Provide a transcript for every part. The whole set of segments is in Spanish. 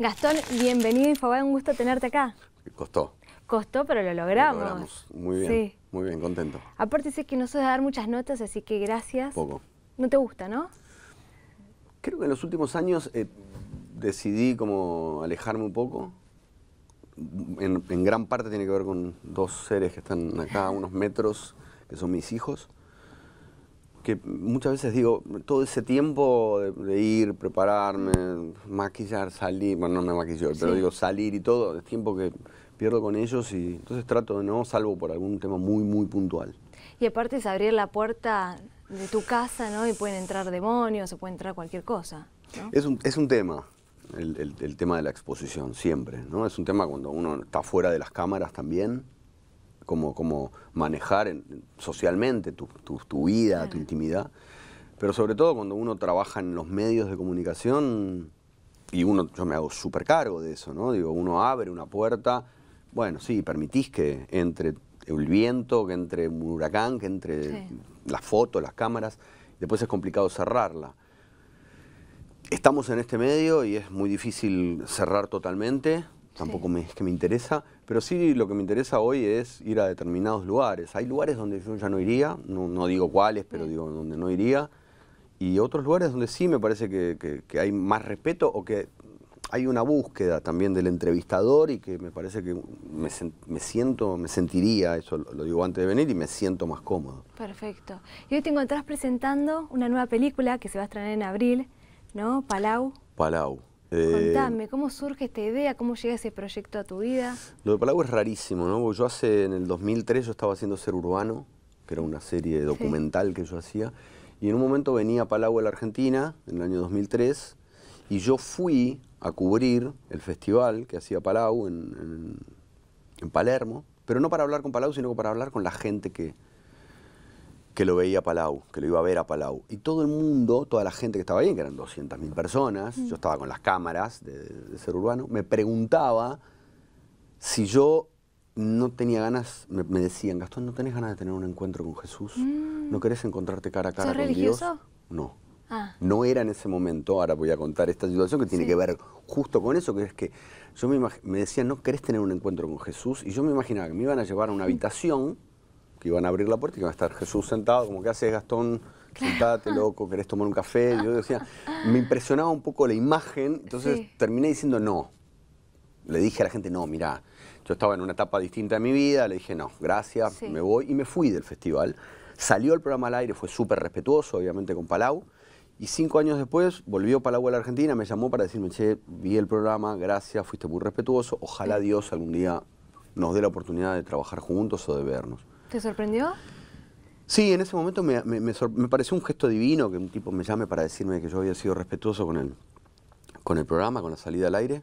Gastón, bienvenido a Infobae, un gusto tenerte acá. Costó. Costó, pero lo logramos. Lo logramos. Muy bien, muy bien, contento. Aparte sé que no sos de dar muchas notas, así que gracias. Poco. No te gusta, ¿no? Creo que en los últimos años eh, decidí como alejarme un poco. En, en gran parte tiene que ver con dos seres que están acá a unos metros, que son mis hijos que muchas veces digo, todo ese tiempo de, ir, prepararme, maquillar, salir, bueno, no me maquillo, pero digo salir y todo, es tiempo que pierdo con ellos y entonces trato de no, salvo por algún tema muy, muy puntual. Y aparte es abrir la puerta de tu casa, ¿no? Y pueden entrar demonios o puede entrar cualquier cosa. Es, un, tema, el, el, tema de la exposición, siempre, ¿no? Es un tema cuando uno está fuera de las cámaras también cómo, manejar socialmente tu, vida, tu intimidad. Pero sobre todo cuando uno trabaja en los medios de comunicación, y uno, yo me hago súper cargo de eso, ¿no? Digo, uno abre una puerta, bueno, sí, permitís que entre el viento, que entre un huracán, que entre las fotos, las cámaras, después es complicado cerrarla. Estamos en este medio y es muy difícil cerrar totalmente, tampoco es que me interesa, pero sí lo que me interesa hoy es ir a determinados lugares. Hay lugares donde yo ya no iría, no, digo cuáles, pero digo donde no iría. Y otros lugares donde sí me parece que, hay más respeto o que hay una búsqueda también del entrevistador y que me parece que me, siento, me sentiría, eso lo, lo, digo antes de venir, y me siento más cómodo. Perfecto. Y hoy te encontrás presentando una nueva película que se va a estrenar en abril, ¿no? Palau. Palau. Eh, Contame, ¿cómo surge esta idea? ¿Cómo llega ese proyecto a tu vida? Lo de Palau es rarísimo, ¿no? yo hace, en el 2003 yo estaba haciendo Ser Urbano, que era una serie documental que yo hacía, y en un momento venía Palau a la Argentina, en el año 2003, y yo fui a cubrir el festival que hacía Palau en Palermo, pero no para hablar con Palau, sino para hablar con la gente que, que lo veía a Palau, que lo iba a ver a Palau. Y todo el mundo, toda la gente que estaba ahí, que eran 200.000 personas, mm. yo estaba con las cámaras de, Ser Urbano, me preguntaba si yo no tenía ganas, me, decían, Gastón, ¿no tenés ganas de tener un encuentro con Jesús? Mm. ¿No querés encontrarte cara a cara con Dios? No. Ah. No era en ese momento, ahora voy a contar esta situación que tiene que ver justo con eso, que es que yo me, me decían, ¿no querés tener un encuentro con Jesús? Y yo me imaginaba que me iban a llevar a una mm. habitación que iban a abrir la puerta y iban a estar Jesús sentado, como que haces Gastón, sentate loco, querés tomar un café. yo decía, me impresionaba un poco la imagen, entonces terminé diciendo no. Le dije a la gente, no, mira yo estaba en una etapa distinta de mi vida, le dije, no, gracias, me voy y me fui del festival. Salió el programa al aire, fue súper respetuoso, obviamente, con Palau. Y cinco años después volvió Palau a la Argentina, me llamó para decirme, che, vi el programa, gracias, fuiste muy respetuoso, ojalá Dios algún día nos dé la oportunidad de trabajar juntos o de vernos. ¿Te sorprendió? Sí, en ese momento me, me, pareció un gesto divino que un tipo me llame para decirme que yo había sido respetuoso con el, con el programa, con la salida al aire.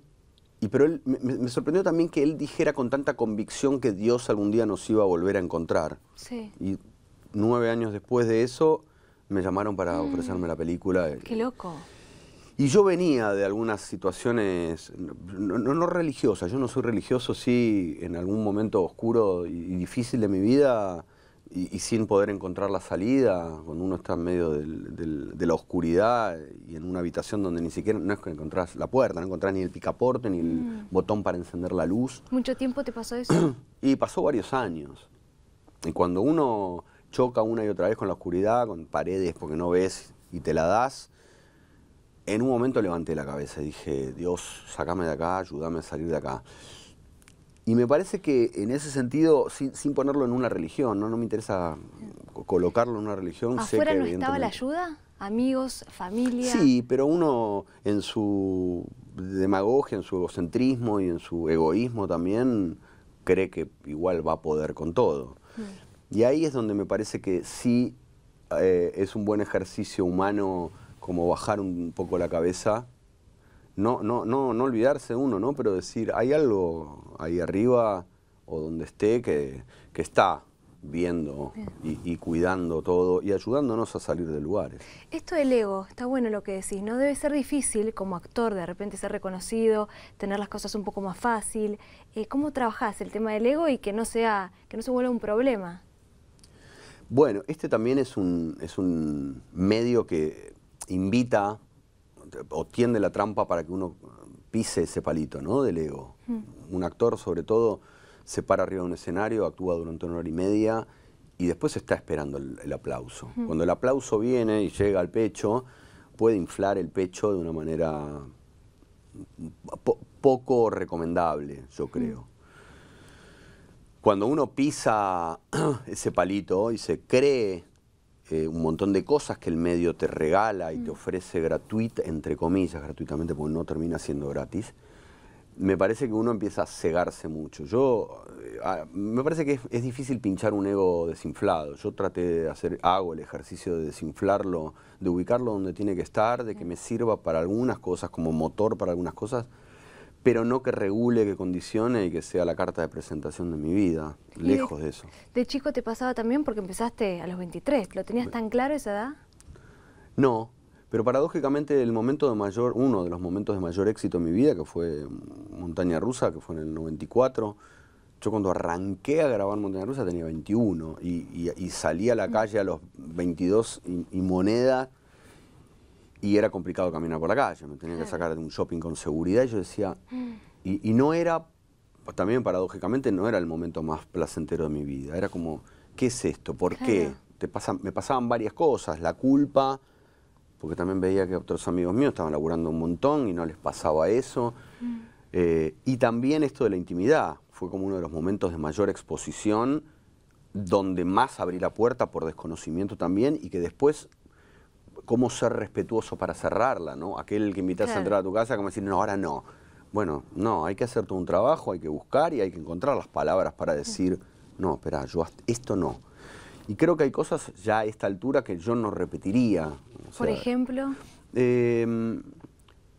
Y pero él, me, sorprendió también que él dijera con tanta convicción que Dios algún día nos iba a volver a encontrar. Sí. Y nueve años después de eso me llamaron para mm. ofrecerme la película. Qué eh, loco. Y yo venía de algunas situaciones, no, no, religiosas, yo no soy religioso, sí, en algún momento oscuro y, difícil de mi vida y, sin poder encontrar la salida, cuando uno está en medio de la oscuridad y en una habitación donde ni siquiera, no es que encontrás la puerta, no encontrás ni el picaporte, ni el mm. botón para encender la luz. ¿Mucho tiempo te pasó eso? y pasó varios años. Y cuando uno choca una y otra vez con la oscuridad, con paredes porque no ves y te la das, en un momento levanté la cabeza y dije, Dios, sacame de acá, ayúdame a salir de acá. Y me parece que en ese sentido, sin, ponerlo en una religión, ¿no? no me interesa colocarlo en una religión. ¿Afuera no estaba la ayuda? ¿Amigos? ¿Familia? Sí, pero uno en su demagogia, en su egocentrismo y en su egoísmo también cree que igual va a poder con todo. Mm. Y ahí es donde me parece que sí eh, es un buen ejercicio humano como bajar un poco la cabeza, no, no, no, no olvidarse uno, ¿no? Pero decir, hay algo ahí arriba o donde esté que, está viendo y, cuidando todo y ayudándonos a salir de lugares. Esto del ego, está bueno lo que decís, ¿no? Debe ser difícil como actor de repente ser reconocido, tener las cosas un poco más fácil. Eh, ¿Cómo trabajás el tema del ego y que no, sea, que no se vuelva un problema? Bueno, este también es es un medio que invita o tiende la trampa para que uno pise ese palito ¿no? del ego. Mm. Un actor, sobre todo, se para arriba de un escenario, actúa durante una hora y media y después está esperando el, aplauso. Mm. Cuando el aplauso viene y llega al pecho, puede inflar el pecho de una manera poco recomendable, yo mm. creo. Cuando uno pisa ese palito y se cree eh, un montón de cosas que el medio te regala y te mm. ofrece gratuita, entre comillas, gratuitamente, porque no termina siendo gratis, me parece que uno empieza a cegarse mucho. Yo, eh, me parece que es, es, difícil pinchar un ego desinflado. Yo traté de hacer, hago el ejercicio de desinflarlo, de ubicarlo donde tiene que estar, de que mm. me sirva para algunas cosas, como motor para algunas cosas, pero no que regule, que condicione y que sea la carta de presentación de mi vida, lejos de, eso. ¿De chico te pasaba también porque empezaste a los 23? ¿Lo tenías tan claro esa edad? No, pero paradójicamente el momento de mayor, uno de los momentos de mayor éxito en mi vida, que fue Montaña Rusa, que fue en el 94, yo cuando arranqué a grabar Montaña Rusa tenía 21 y, salí a la mm. calle a los 22 y moneda y era complicado caminar por la calle, me tenía que sacar de un shopping con seguridad y yo decía, mm. y, no era, también paradójicamente, no era el momento más placentero de mi vida, era como, ¿qué es esto? ¿Por qué? me pasaban varias cosas, la culpa, porque también veía que otros amigos míos estaban laburando un montón y no les pasaba eso, mm. eh, y también esto de la intimidad, fue como uno de los momentos de mayor exposición, donde más abrí la puerta por desconocimiento también y que después cómo ser respetuoso para cerrarla, ¿no? Aquel que invitas a entrar a tu casa, como decir, no, ahora no. Bueno, no, hay que hacer todo un trabajo, hay que buscar y hay que encontrar las palabras para decir, no, espera, yo esto no. Y creo que hay cosas ya a esta altura que yo no repetiría. Por ejemplo. Em,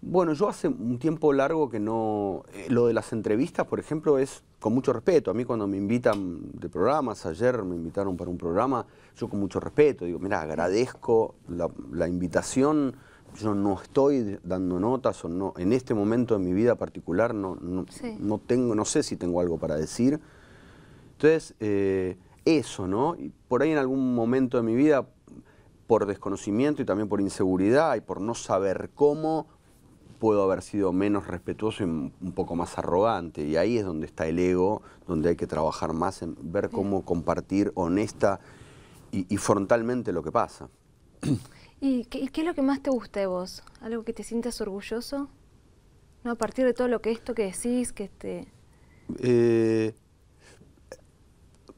bueno, yo hace un tiempo largo que no... Eh, lo de las entrevistas, por ejemplo, es con mucho respeto. A mí cuando me invitan de programas, ayer me invitaron para un programa, yo con mucho respeto digo, mira, agradezco la, invitación, yo no estoy dando notas o no, en este momento de mi vida particular no, tengo, no sé si tengo algo para decir. Entonces, eh, eso, ¿no? Y por ahí en algún momento de mi vida, por desconocimiento y también por inseguridad y por no saber cómo puedo haber sido menos respetuoso y un poco más arrogante. Y ahí es donde está el ego, donde hay que trabajar más en ver cómo compartir honesta y, frontalmente lo que pasa. ¿Y qué, es lo que más te gusta de vos? ¿Algo que te sientas orgulloso? ¿No? A partir de todo lo que esto que decís, que este eh,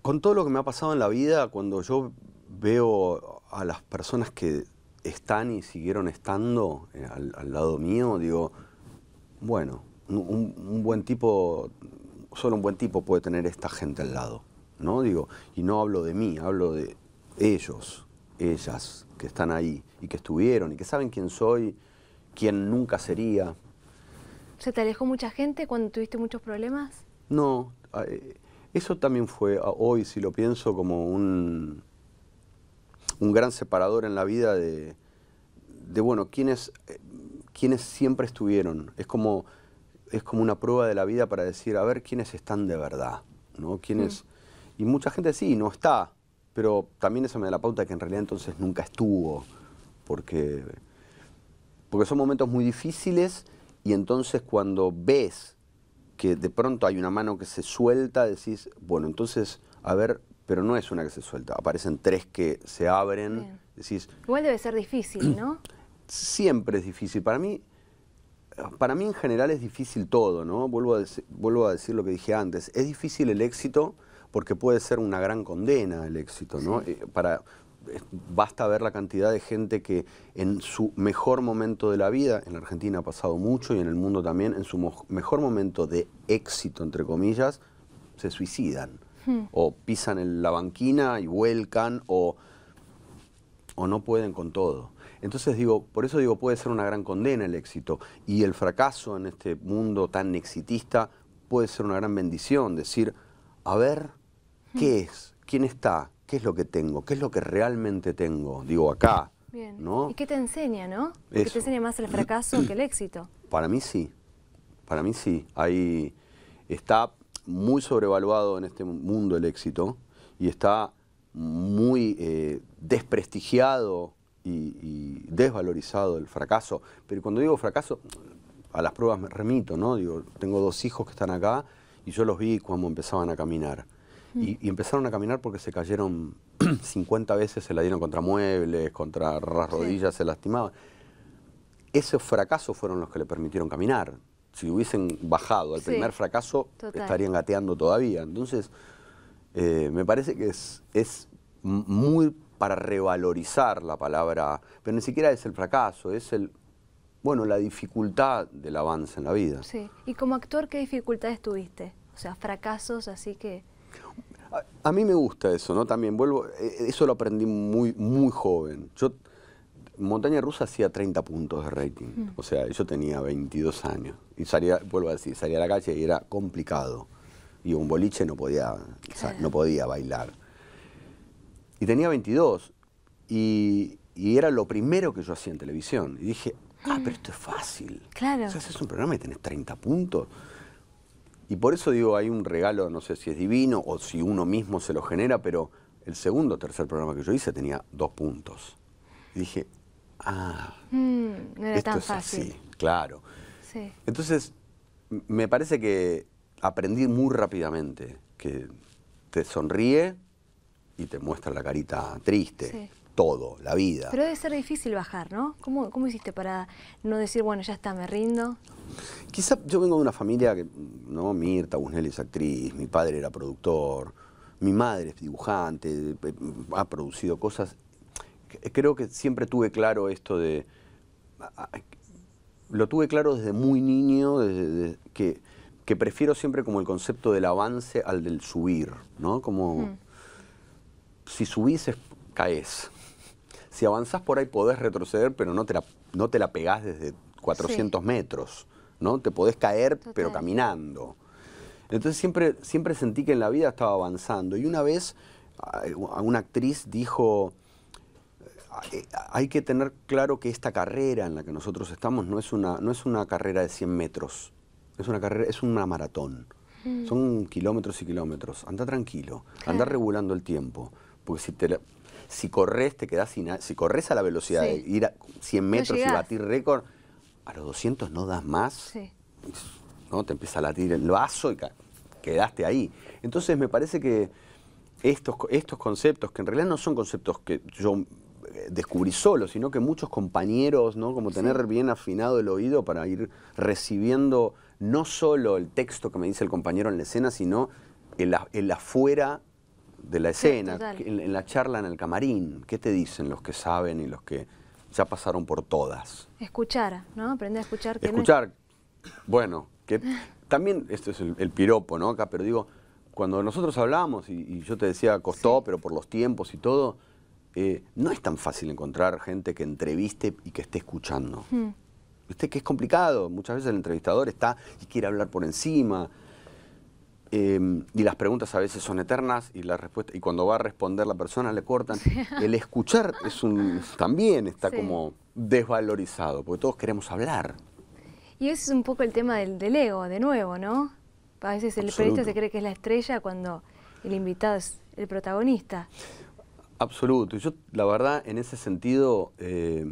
con todo lo que me ha pasado en la vida, cuando yo veo a las personas que están y siguieron estando eh, al, lado mío, digo, bueno, un, buen tipo, solo un buen tipo puede tener esta gente al lado, ¿no? Digo, y no hablo de mí, hablo de ellos, ellas, que están ahí y que estuvieron y que saben quién soy, quién nunca sería. ¿Se te alejó mucha gente cuando tuviste muchos problemas? No, eh, eso también fue, hoy si lo pienso, como un un gran separador en la vida de, bueno, quienes, siempre estuvieron. Es como, es como una prueba de la vida para decir, a ver, quiénes están de verdad, ¿no? ¿Quiénes? Mm. Y mucha gente sí, no está, pero también eso me da la pauta que en realidad entonces nunca estuvo, porque, porque son momentos muy difíciles y entonces cuando ves que de pronto hay una mano que se suelta, decís, bueno, entonces, a ver, pero no es una que se suelta. Aparecen tres que se abren. Igual debe ser difícil, ¿no? Siempre es difícil. Para mí, para mí en general es difícil todo, ¿no? Vuelvo a, vuelvo a decir lo que dije antes. Es difícil el éxito porque puede ser una gran condena el éxito, ¿no? Eh, para, basta ver la cantidad de gente que en su mejor momento de la vida, en la Argentina ha pasado mucho y en el mundo también, en su mejor momento de éxito, entre comillas, se suicidan o pisan en la banquina y vuelcan, o, o no pueden con todo. Entonces digo, por eso digo, puede ser una gran condena el éxito. Y el fracaso en este mundo tan exitista puede ser una gran bendición. Decir, a ver, ¿qué es? ¿Quién está? ¿Qué es lo que tengo? ¿Qué es lo que realmente tengo? Digo, acá. ¿Y qué te enseña, no? ¿Qué te enseña más el fracaso que el éxito? Para mí sí. Para mí sí. Ahí está muy sobrevaluado en este mundo el éxito y está muy eh, desprestigiado y, desvalorizado el fracaso. Pero cuando digo fracaso, a las pruebas me remito, ¿no? Digo, tengo dos hijos que están acá y yo los vi cuando empezaban a caminar. Y, mm. empezaron a caminar porque se cayeron 50 veces, se la dieron contra muebles, contra las rodillas, se lastimaban. Esos fracasos fueron los que le permitieron caminar si hubiesen bajado al primer fracaso, estarían gateando todavía. Entonces, eh, me parece que es, es muy para revalorizar la palabra, pero ni siquiera es el fracaso, es el bueno, la dificultad del avance en la vida. Sí, y como actor, ¿qué dificultades tuviste? O sea, fracasos, así que... A, mí me gusta eso, ¿no? También vuelvo, eh, eso lo aprendí muy, muy joven. Yo Montaña Rusa hacía 30 puntos de rating. Mm. O sea, yo tenía 22 años. Y salía, vuelvo a decir, salía a la calle y era complicado. Y un boliche no podía, no podía bailar. Y tenía 22. Y, era lo primero que yo hacía en televisión. Y dije, ah, pero esto es fácil. Claro. O sea, haces un programa y tenés 30 puntos. Y por eso digo, hay un regalo, no sé si es divino o si uno mismo se lo genera, pero el segundo o tercer programa que yo hice tenía dos puntos. Y dije, ah, mm, no era tan es fácil. Así, claro. Entonces, me parece que aprendí muy rápidamente que te sonríe y te muestra la carita triste. Todo, la vida. Pero debe ser difícil bajar, ¿no? ¿Cómo, ¿Cómo hiciste para no decir, bueno, ya está, me rindo? Quizá yo vengo de una familia que, ¿no? Mirta Busnell es actriz, mi padre era productor, mi madre es dibujante, eh, eh, ha producido cosas creo que siempre tuve claro esto de... Lo tuve claro desde muy niño, que, prefiero siempre como el concepto del avance al del subir, ¿no? Como mm. si subís, caes. Si avanzás por ahí podés retroceder, pero no te la, no te la pegás desde 400 metros, ¿no? Te podés caer, pero caminando. Entonces siempre, siempre sentí que en la vida estaba avanzando. Y una vez una actriz dijo hay que tener claro que esta carrera en la que nosotros estamos no es una, no es una carrera de 100 metros, es una carrera, es una maratón. Mm. Son kilómetros y kilómetros. Anda tranquilo, anda regulando el tiempo. Porque si, te, si corres, te quedas sin. Si corres a la velocidad de ir a 100 metros y batir récord, a los 200 no das más. ¿no? Te empieza a latir el vaso y quedaste ahí. Entonces, me parece que estos, estos conceptos, que en realidad no son conceptos que yo descubrí solo, sino que muchos compañeros, ¿no? Como tener bien afinado el oído para ir recibiendo no solo el texto que me dice el compañero en la escena, sino el, la afuera de la escena, en, la charla en el camarín. ¿Qué te dicen los que saben y los que ya pasaron por todas? Escuchar, ¿no? Aprender a escuchar. Escuchar, bueno, que también, esto es el, piropo, ¿no? Acá, pero digo, cuando nosotros hablamos y, yo te decía costó, pero por los tiempos y todo, eh, no es tan fácil encontrar gente que entreviste y que esté escuchando. usted hmm. que es complicado, muchas veces el entrevistador está y quiere hablar por encima. Em, y las preguntas a veces son eternas y la respuesta y cuando va a responder la persona le cortan. El escuchar es un también está como desvalorizado, porque todos queremos hablar. Y ese es un poco el tema del, ego, de nuevo, ¿no? A veces el periodista se cree que es la estrella cuando el invitado es el protagonista. Absoluto. Yo, la verdad, en ese sentido, eh,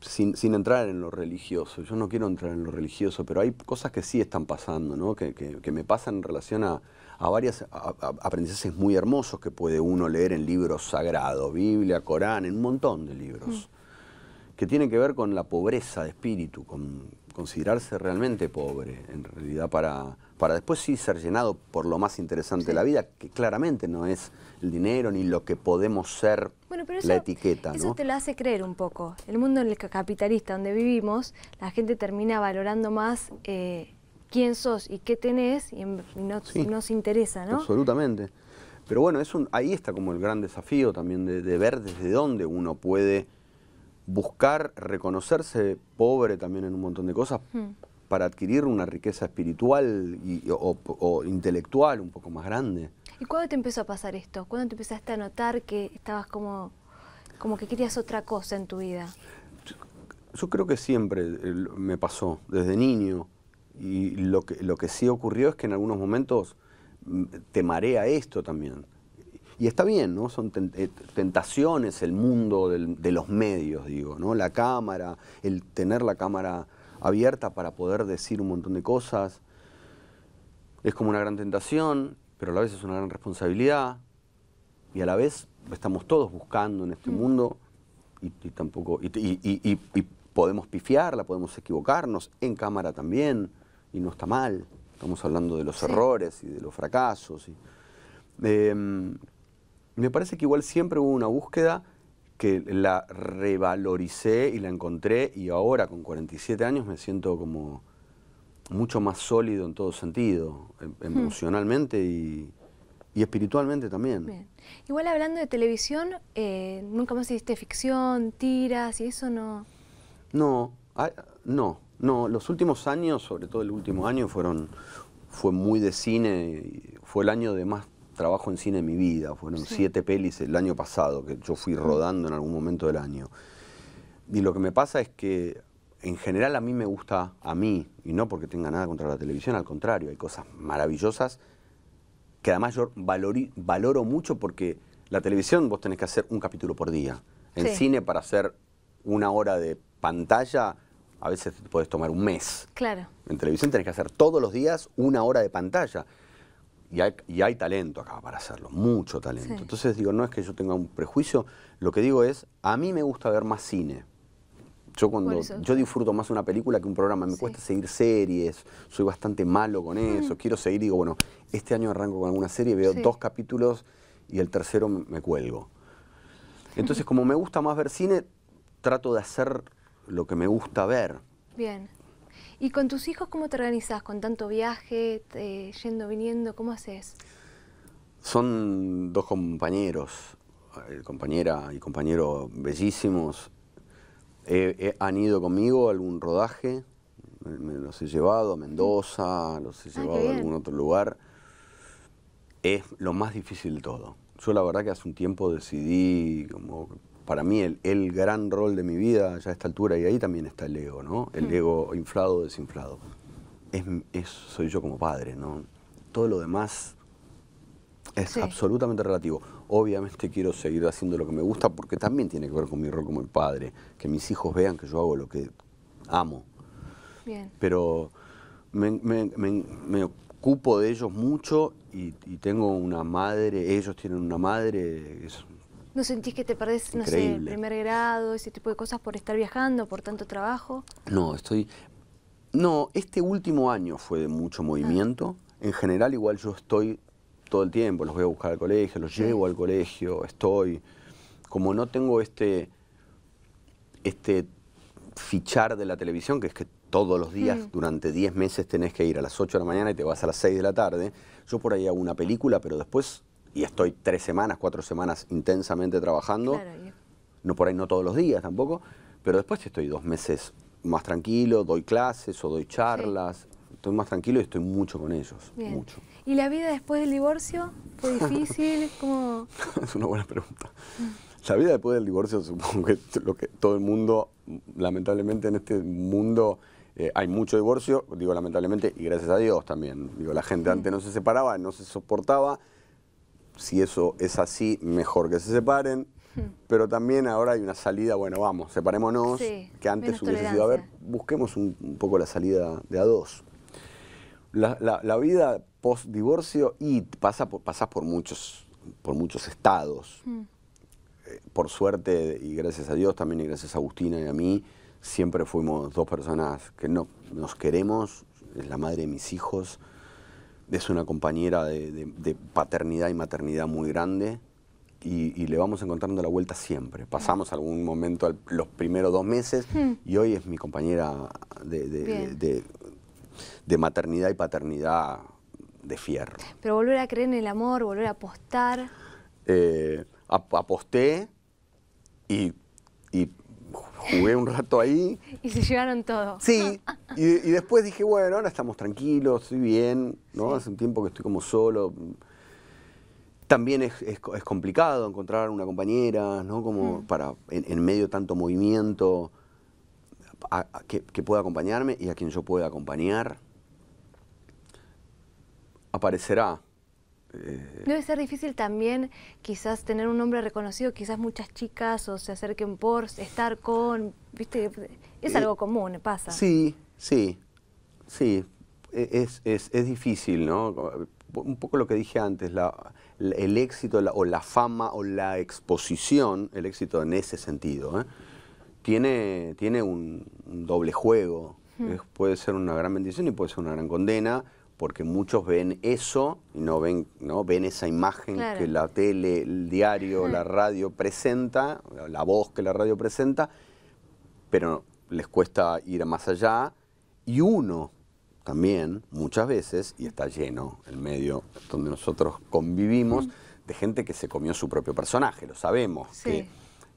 sin, entrar en lo religioso, yo no quiero entrar en lo religioso, pero hay cosas que sí están pasando, ¿no? que, me pasan en relación a, a varios aprendizajes muy hermosos que puede uno leer en libros sagrados, Biblia, Corán, en un montón de libros, mm. que tienen que ver con la pobreza de espíritu, con considerarse realmente pobre, en realidad, para, para después sí ser llenado por lo más interesante de la vida, que claramente no es el dinero, ni lo que podemos ser, la etiqueta. Eso te lo hace creer un poco. El mundo en el capitalista donde vivimos, la gente termina valorando más eh, quién sos y qué tenés y, no, nos interesa, ¿no? Absolutamente. Pero bueno, es un, ahí está como el gran desafío también de, ver desde dónde uno puede buscar reconocerse pobre también en un montón de cosas, hmm para adquirir una riqueza espiritual o, intelectual un poco más grande. ¿Y cuándo te empezó a pasar esto? ¿Cuándo te empezaste a notar que estabas como, como que querías otra cosa en tu vida? Yo, creo que siempre eh, me pasó, desde niño. Y lo que, lo que sí ocurrió es que en algunos momentos mm, te marea esto también. Y está bien, ¿no? Son eh, tentaciones el mundo de los medios, digo, ¿no? La cámara, el tener la cámara abierta para poder decir un montón de cosas. Es como una gran tentación, pero a la vez es una gran responsabilidad y a la vez estamos todos buscando en este mundo y, tampoco y, podemos pifiarla, podemos equivocarnos en cámara también y no está mal. Estamos hablando de los errores y de los fracasos. Em, me parece que igual siempre hubo una búsqueda que la revaloricé y la encontré y ahora con 47 años me siento como mucho más sólido en todo sentido, em, hmm. emocionalmente y, espiritualmente también. Igual hablando de televisión, eh, nunca más hiciste ficción, tiras y eso no... No, ah, no, no. Los últimos años, sobre todo el último año, fueron fue muy de cine, fue el año de más trabajo en cine en mi vida. Fueron siete pelis el año pasado que yo fui rodando en algún momento del año. Y lo que me pasa es que en general a mí me gusta a mí, y no porque tenga nada contra la televisión, al contrario, hay cosas maravillosas que además yo valoro mucho porque la televisión vos tenés que hacer un capítulo por día. En cine para hacer una hora de pantalla a veces te podés tomar un mes. Claro. En televisión tenés que hacer todos los días una hora de pantalla y hay, hay, talento acá para hacerlo, mucho talento. Entonces digo, no es que yo tenga un prejuicio, lo que digo es, a mí me gusta ver más cine. Yo cuando yo disfruto más una película que un programa, me cuesta seguir series, soy bastante malo con eso, quiero seguir, digo, bueno, este año arranco con alguna serie, veo dos capítulos y el tercero me cuelgo. Entonces, como me gusta más ver cine, trato de hacer lo que me gusta ver. Bien. ¿Y con tus hijos cómo te organizas ¿Con tanto viaje, yendo, viniendo? ¿Cómo haces? Son dos compañeros, eh, compañera y compañero bellísimos. Eh, eh, han ido conmigo a algún rodaje, me, los he llevado a Mendoza, los he ah, llevado a algún otro lugar. Es lo más difícil de todo. Yo la verdad que hace un tiempo decidí como para mí el, gran rol de mi vida ya a esta altura, y ahí también está el ego, ¿no? El hmm. ego inflado o desinflado. Es, soy yo como padre, ¿no? Todo lo demás es absolutamente relativo. Obviamente quiero seguir haciendo lo que me gusta porque también tiene que ver con mi rol como el padre, que mis hijos vean que yo hago lo que amo. Bien. Pero me, ocupo de ellos mucho y, tengo una madre, ellos tienen una madre, es ¿No sentís que te perdés, no sé, primer grado, ese tipo de cosas por estar viajando, por tanto trabajo? No, estoy... No, este último año fue de mucho ah. movimiento. En general igual yo estoy todo el tiempo, los voy a buscar al colegio, los llevo al colegio, estoy... Como no tengo este, este fichar de la televisión, que es que todos los días mm. durante 10 meses tenés que ir a las 8 de la mañana y te vas a las 6 de la tarde, yo por ahí hago una película, pero después y estoy tres semanas, cuatro semanas intensamente trabajando. no por ahí no todos los días tampoco, pero después estoy dos meses más tranquilo, doy clases o doy charlas, estoy más tranquilo y estoy mucho con ellos, mucho. ¿Y la vida después del divorcio fue difícil? como es una buena pregunta. La vida después del divorcio supongo que lo que todo el mundo, lamentablemente en este mundo eh, hay mucho divorcio, digo lamentablemente y gracias a Dios también. Digo, la gente antes no se separaba, no se soportaba, si eso es así, mejor que se separen. Hmm. Pero también ahora hay una salida, bueno, vamos, separémonos, que antes hubiese sido, a ver, busquemos un, poco la salida de a dos. La, la, vida post-divorcio y pasa por, pasas por muchos, por muchos estados. Hmm. Eh, por suerte, y gracias a Dios también, y gracias a Agustina y a mí, siempre fuimos dos personas que no nos queremos, es la madre de mis hijos, es una compañera de, paternidad y maternidad muy grande y, le vamos encontrando la vuelta siempre. Pasamos algún momento los primeros dos meses hmm. y hoy es mi compañera de, maternidad y paternidad de fierro. Pero volver a creer en el amor, volver a apostar. Eh, aposté y, jugué un rato ahí. Y se llevaron todo. Sí, y, después dije, bueno, ahora estamos tranquilos, estoy bien, ¿no? Hace un tiempo que estoy como solo. También es, complicado encontrar una compañera, ¿no? Como mm. para, en, medio de tanto movimiento, que, que, pueda acompañarme y a quien yo pueda acompañar. Aparecerá eh, Debe ser difícil también quizás tener un nombre reconocido, quizás muchas chicas o se acerquen por estar con, viste, es algo eh, común, pasa. Sí, sí, sí, e-, es, difícil, ¿no? Un poco lo que dije antes, el éxito o la fama o la exposición, el éxito en ese sentido, ¿eh? tiene, tiene un, doble juego. puede ser una gran bendición y puede ser una gran condena, porque muchos ven eso y no ven, ¿no? ven esa imagen que la tele, el diario, la radio presenta, la voz que la radio presenta, pero les cuesta ir más allá. Y uno también, muchas veces, y está lleno el medio donde nosotros convivimos, de gente que se comió su propio personaje, lo sabemos, que,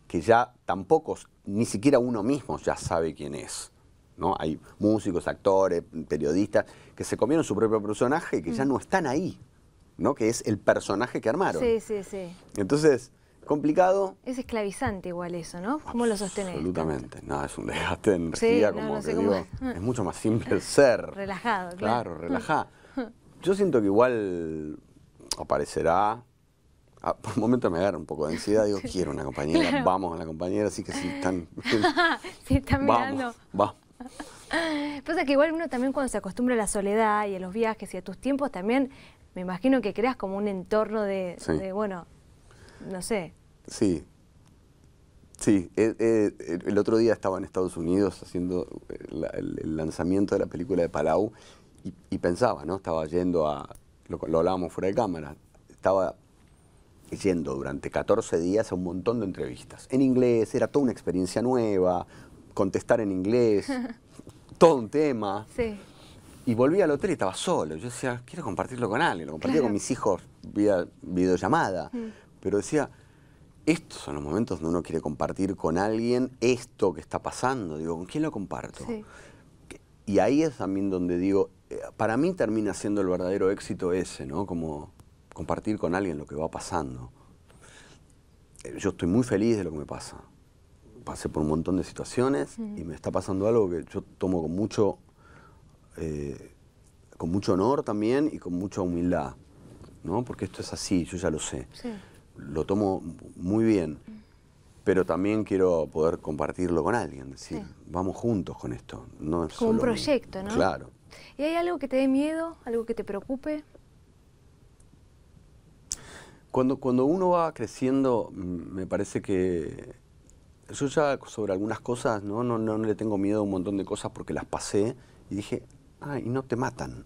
que ya tampoco, ni siquiera uno mismo ya sabe quién es. ¿no? Hay músicos, actores, periodistas que se comieron su propio personaje y que ya mm. no están ahí, ¿no? Que es el personaje que armaron. Sí, sí, sí. Entonces, complicado. Es esclavizante igual eso, ¿no? ¿Cómo lo sostenés? Absolutamente. No, es un desgaste en energía, como te digo, es mucho más simple ser. Relajado, claro. Claro, relajado. Yo siento que igual aparecerá ah, por un momento me agarra un poco de ansiedad, digo, quiero una compañera, vamos a la compañera, así que si están... sí, están vamos, Vamos. Pasa que igual uno también cuando se acostumbra a la soledad y a los viajes y a tus tiempos también, me imagino que creas como un entorno de, bueno, no sé. Sí. Sí, eh, eh, el otro día estaba en Estados Unidos haciendo eh, el, lanzamiento de la película de Palau y, pensaba, ¿no? Estaba yendo a, lo, lo hablábamos fuera de cámara, estaba yendo durante 14 días a un montón de entrevistas. En inglés, era toda una experiencia nueva, contestar en inglés, todo un tema. Sí. Y volví al hotel y estaba solo. Yo decía, quiero compartirlo con alguien. Lo compartía con mis hijos vía videollamada. Mm. Pero decía, estos son los momentos donde uno quiere compartir con alguien esto que está pasando. Digo, ¿con quién lo comparto? Y ahí es también donde digo, eh, para mí termina siendo el verdadero éxito ese, ¿no? Como compartir con alguien lo que va pasando. Eh, yo estoy muy feliz de lo que me pasa pasé por un montón de situaciones y me está pasando algo que yo tomo con mucho, eh, con mucho honor también y con mucha humildad, ¿no? Porque esto es así, yo ya lo sé. Lo tomo muy bien, pero también quiero poder compartirlo con alguien, decir, vamos juntos con esto. No es un proyecto, ¿no? Claro. ¿Y hay algo que te dé miedo, algo que te preocupe? Cuando, cuando uno va creciendo, mm, me parece que yo ya sobre algunas cosas, ¿no? No, no, no le tengo miedo a un montón de cosas porque las pasé y dije, ay, y no te matan.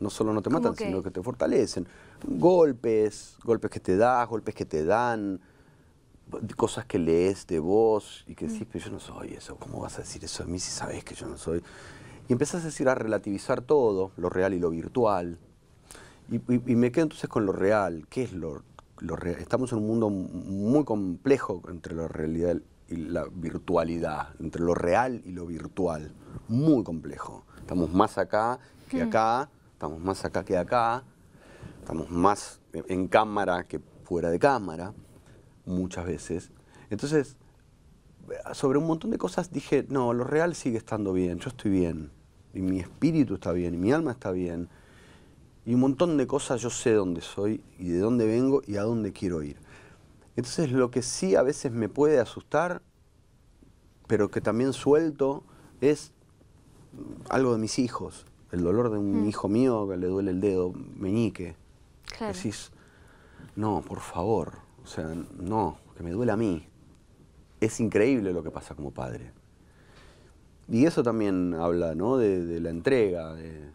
No solo no te matan, sino que te fortalecen. Golpes, golpes que te das, golpes que te dan, cosas que lees de vos y que decís, mm. pero yo no soy eso, ¿cómo vas a decir eso de mí si sabes que yo no soy? Y empezás a decir, a relativizar todo, lo real y lo virtual. Y, me quedo entonces con lo real, ¿qué es lo, real? Estamos en un mundo muy complejo entre la realidad, y la virtualidad, entre lo real y lo virtual. Muy complejo. Estamos más acá que hmm. acá, estamos más acá que acá, estamos más en cámara que fuera de cámara, muchas veces. Entonces, sobre un montón de cosas dije, no, lo real sigue estando bien, yo estoy bien, y mi espíritu está bien, y mi alma está bien, y un montón de cosas yo sé dónde soy, y de dónde vengo, y a dónde quiero ir. Entonces lo que sí a veces me puede asustar, pero que también suelto, es algo de mis hijos. El dolor de un mm. hijo mío que le duele el dedo, meñique. Decís, no, por favor, o sea, no, que me duele a mí. Es increíble lo que pasa como padre. Y eso también habla, ¿no? De, de la entrega, de,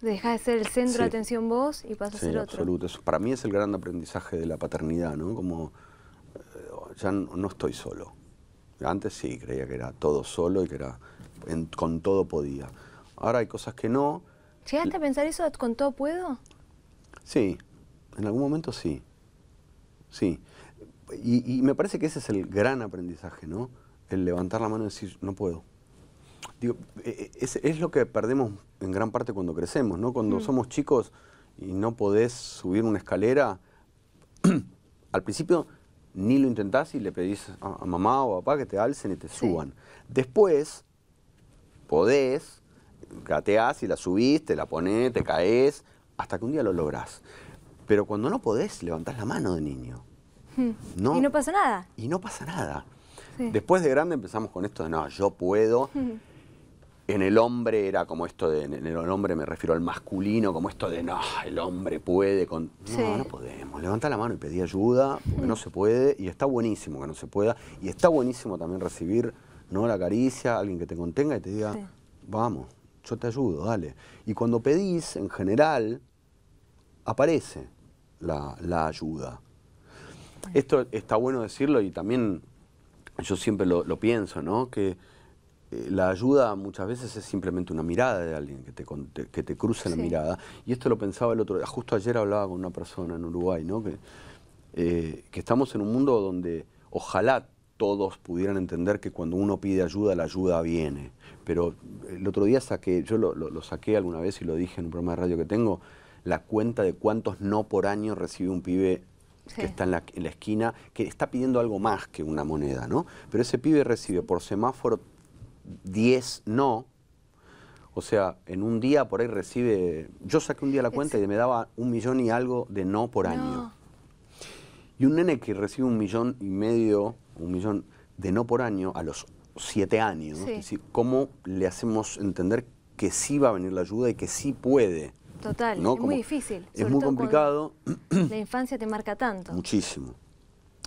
Deja de ser el centro de atención vos y pasa a ser otro. Absoluto. para mí es el gran aprendizaje de la paternidad, ¿no? Como eh, ya no estoy solo. Antes sí creía que era todo solo y que era con todo podía. Ahora hay cosas que no. ¿Llegaste a pensar eso con todo puedo? Sí, en algún momento sí. Sí. Y, y me parece que ese es el gran aprendizaje, ¿no? El levantar la mano y decir, no puedo. Digo, e, e, es, lo que perdemos en gran parte cuando crecemos, ¿no? Cuando mm. somos chicos y no podés subir una escalera, al principio ni lo intentás y le pedís a, mamá o a papá que te alcen y te suban. Después, podés, gateás y la subís, te la ponés, te caes, hasta que un día lo lográs. Pero cuando no podés, levantás la mano de niño. Hmm. ¿No? Y no pasa nada. Y no pasa nada. Después de grande empezamos con esto de, no, yo puedo. Hmm en el hombre era como esto de, en el hombre me refiero al masculino, como esto de, no, el hombre puede No, no podemos. Levanta la mano y pedí ayuda, porque no se puede, y está buenísimo que no se pueda, y está buenísimo también recibir, ¿no? La caricia, alguien que te contenga y te diga, vamos, yo te ayudo, dale. Y cuando pedís, en general, aparece la, ayuda. Esto está bueno decirlo y también yo siempre lo, pienso, ¿no? Que eh, la ayuda muchas veces es simplemente una mirada de alguien que te, que te cruza la mirada. Y esto lo pensaba el otro día. Justo ayer hablaba con una persona en Uruguay, ¿no? Que, eh, que estamos en un mundo donde ojalá todos pudieran entender que cuando uno pide ayuda, la ayuda viene. Pero el otro día saqué, yo lo, saqué alguna vez y lo dije en un programa de radio que tengo, la cuenta de cuántos no por año recibe un pibe que está en la, en la, esquina, que está pidiendo algo más que una moneda, ¿no? Pero ese pibe recibe por semáforo 10 no. O sea, en un día por ahí recibe... Yo saqué un día la cuenta y me daba un millón y algo de no por año. Y un nene que recibe un millón y medio, un millón de no por año a los siete años, ¿cómo le hacemos entender que sí va a venir la ayuda y que sí puede? Total, es muy difícil. Es muy complicado. La infancia te marca tanto. Muchísimo.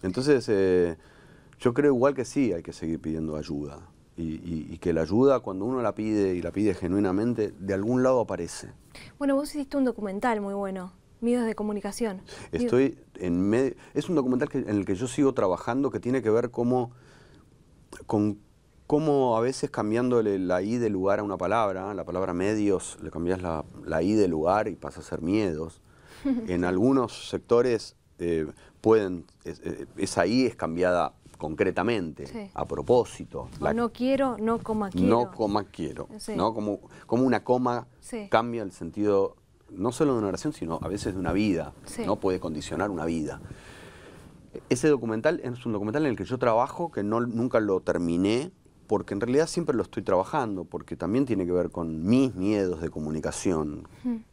Entonces, eh, yo creo igual que sí hay que seguir pidiendo ayuda y, que la ayuda, cuando uno la pide y la pide genuinamente, de algún lado aparece. Bueno, vos hiciste un documental muy bueno, Miedos de Comunicación. Estoy en medio... Es un documental en el que yo sigo trabajando que tiene que ver cómo, con cómo a veces cambiándole la I de lugar a una palabra, la palabra medios, le cambias la, la I de lugar y pasa a ser miedos. en algunos sectores eh, pueden, eh, esa I es cambiada concretamente, a propósito. no quiero, no coma quiero. No coma quiero. ¿no? Como, como una coma cambia el sentido no solo de una oración, sino a veces de una vida. ¿no? Puede condicionar una vida. Ese documental es un documental en el que yo trabajo, que no, nunca lo terminé, porque en realidad siempre lo estoy trabajando, porque también tiene que ver con mis miedos de comunicación,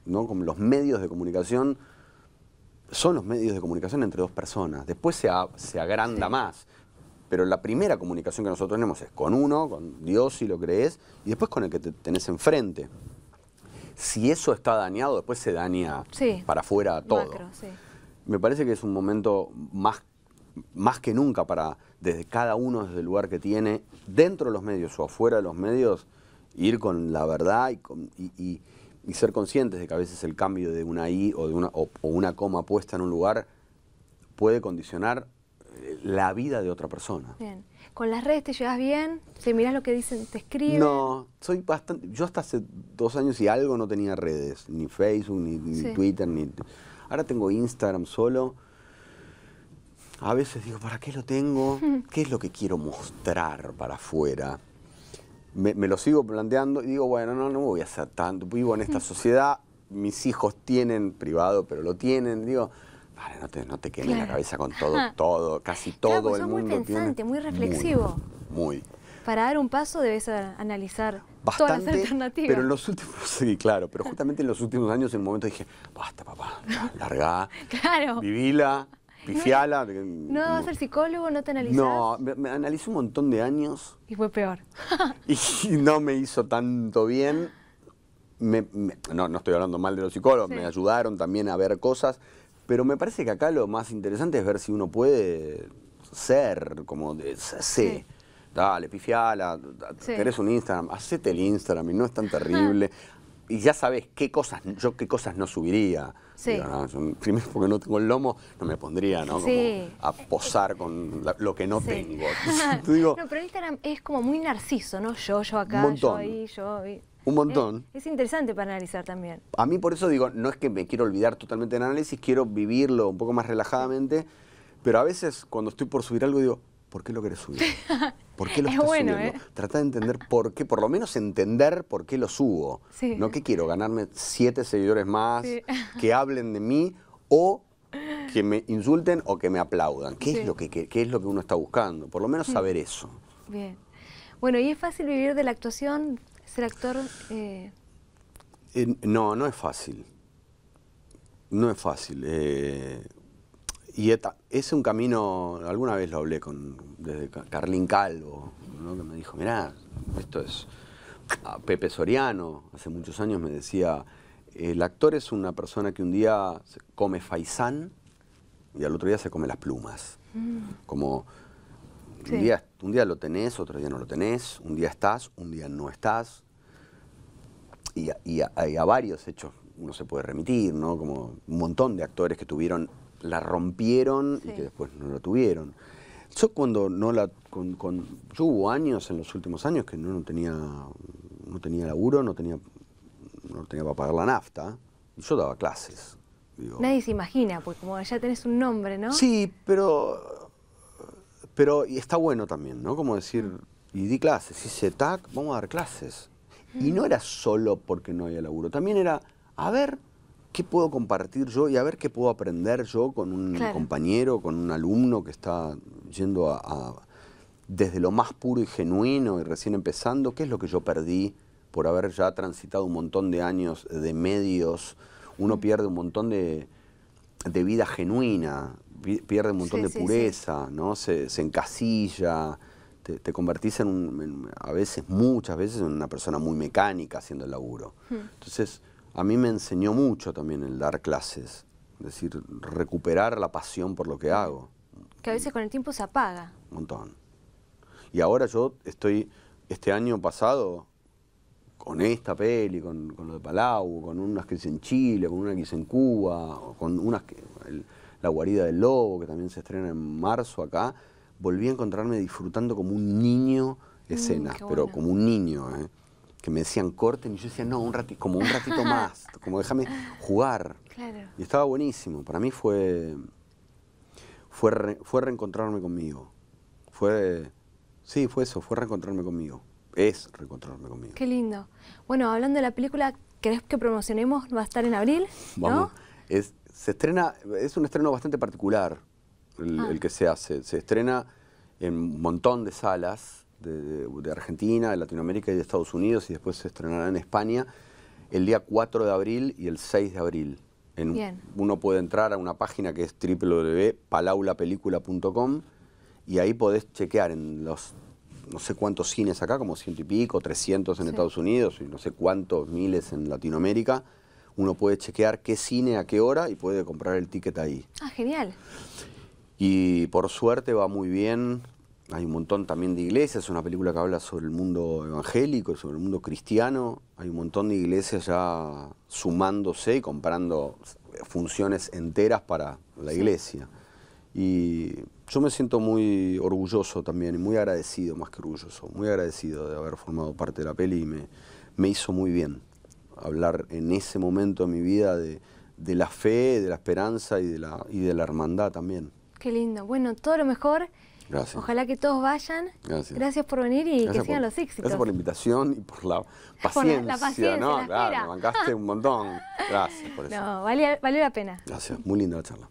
¿no? Con los medios de comunicación son los medios de comunicación entre dos personas. Después se, agranda más. Pero la primera comunicación que nosotros tenemos es con uno, con Dios si lo crees, y después con el que te tenés enfrente. Si eso está dañado, después se daña para afuera todo. Me parece que es un momento más, más que nunca para, desde cada uno, desde el lugar que tiene, dentro de los medios o afuera de los medios, ir con la verdad y, ser conscientes de que a veces el cambio de una I o, de una, o una coma puesta en un lugar puede condicionar la vida de otra persona. Bien. ¿Con las redes te llevas bien? ¿Te mirás lo que dicen? ¿Te escriben? No, soy bastante. Yo hasta hace dos años y algo no tenía redes, ni Facebook, ni, Twitter, ni. Ahora tengo Instagram solo. A veces digo, ¿para qué lo tengo? ¿Qué es lo que quiero mostrar para afuera? Me, me, lo sigo planteando y digo, bueno, no, no voy a hacer tanto. Vivo en esta sociedad, mis hijos tienen privado, pero lo tienen. Digo, no te, no la cabeza con todo, todo, casi todo claro, el mundo. muy pensante, muy reflexivo. Muy, Para dar un paso debes analizar todas las alternativas. Pero en los últimos, sí, claro, pero justamente en los últimos años en un momento dije, basta papá, larga, claro. vivila, pifiala. No, vas ser psicólogo, no te analizas No, me, me un montón de años. Y fue peor. y, no me hizo tanto bien. no, estoy hablando mal de los psicólogos, me ayudaron también a ver cosas, pero me parece que acá lo más interesante es ver si uno puede ser, como de, sé. Dale, pifiala, tenés un Instagram, hacete el Instagram y no es tan terrible. y ya sabes qué cosas, yo qué cosas no subiría. primero porque no tengo el lomo, no me pondría, ¿no? a posar con lo que no tengo. Entonces, pero Instagram es como muy narciso, ¿no? Yo, yo acá, yo ahí, yo ahí. Un montón. Es, interesante para analizar también. A mí por eso digo, no es que me quiero olvidar totalmente del análisis, quiero vivirlo un poco más relajadamente, pero a veces cuando estoy por subir algo digo, ¿por qué lo quieres subir? ¿Por qué lo subiendo? ¿eh? Trata de entender por qué, por lo menos entender por qué lo subo. No que quiero ganarme siete seguidores más, que hablen de mí o que me insulten o que me aplaudan. ¿Qué, es lo que, qué es lo que uno está buscando? Por lo menos mm. saber eso. Bien. Bueno, ¿y es fácil vivir de la actuación? Ser actor... Eh, eh, no, no es fácil. No es fácil. Eh, y es un camino, alguna vez lo hablé con desde Carlín Calvo, ¿no? que me dijo, mirá, esto es... A ah, Pepe Soriano, hace muchos años me decía, el actor es una persona que un día come faisán y al otro día se come las plumas. Mm. Como un, día, lo tenés, otro día no lo tenés, un día estás, un día no estás. Y, hay a, varios hechos uno se puede remitir, ¿no? Como un montón de actores que tuvieron, la rompieron y que después no la tuvieron. Yo cuando no la... yo hubo años en los últimos años que no, tenía no tenía laburo, no tenía, no tenía para pagar la nafta. yo daba clases. Nadie se imagina, porque como ya tenés un nombre, ¿no? Sí, pero pero está bueno también, ¿no? Como decir, y di clases, hice TAC, vamos a dar clases. Y no era solo porque no había laburo, también era, a ver, ¿qué puedo compartir yo y a ver qué puedo aprender yo con un compañero, con un alumno que está yendo desde lo más puro y genuino y recién empezando? ¿Qué es lo que yo perdí por haber ya transitado un montón de años de medios? Uno mm. pierde un montón de, de vida genuina pierde un montón de pureza, ¿no? Se, encasilla, te, convertís en, un, a veces, muchas veces, en una persona muy mecánica haciendo el laburo. Hmm. Entonces, a mí me enseñó mucho también el dar clases, es decir, recuperar la pasión por lo que hago. Que a veces con el tiempo se apaga. Un montón. Y ahora yo estoy, este año pasado, con esta peli, con, lo de Palau, con unas que hice en Chile, con una que hice en Cuba, con unas que... La guarida del lobo, que también se estrena en marzo acá, volví a encontrarme disfrutando como un niño mm, escenas, pero como un niño, ¿eh? que me decían corten y yo decía, no, un ratito, como un ratito más, como déjame jugar. Y estaba buenísimo, para mí fue, fue, fue reencontrarme conmigo, fue, sí, fue eso, fue reencontrarme conmigo, es reencontrarme conmigo. Qué lindo. Bueno, hablando de la película, ¿querés que promocionemos? Va a estar en abril, ¿no? Se estrena, es un estreno bastante particular ah. el, que se hace. Se estrena en un montón de salas de, Argentina, de Latinoamérica y de Estados Unidos y después se estrenará en España el día 4 de abril y el 6 de abril. Uno puede entrar a una página que es www.palaulapelícula.com y ahí podés chequear en los no sé cuántos cines acá, como ciento y pico, 300 en Estados Unidos y no sé cuántos miles en Latinoamérica uno puede chequear qué cine, a qué hora y puede comprar el ticket ahí. Ah, genial. Y por suerte va muy bien. Hay un montón también de iglesias, es una película que habla sobre el mundo evangélico, sobre el mundo cristiano. Hay un montón de iglesias ya sumándose y comprando funciones enteras para la iglesia. Y yo me siento muy orgulloso también, y muy agradecido, más que orgulloso, muy agradecido de haber formado parte de la peli y me, me hizo muy bien hablar en ese momento de mi vida de, la fe, de la esperanza y de la, y de la hermandad también. Qué lindo. Bueno, todo lo mejor. Gracias. Ojalá que todos vayan. Gracias. Gracias por venir y que sigan los éxitos. Gracias por la invitación y por la paciencia. Por la, paciencia, ¿no? claro, me bancaste un montón. Gracias por eso. No, valió, valió la pena. Gracias. Muy linda la charla.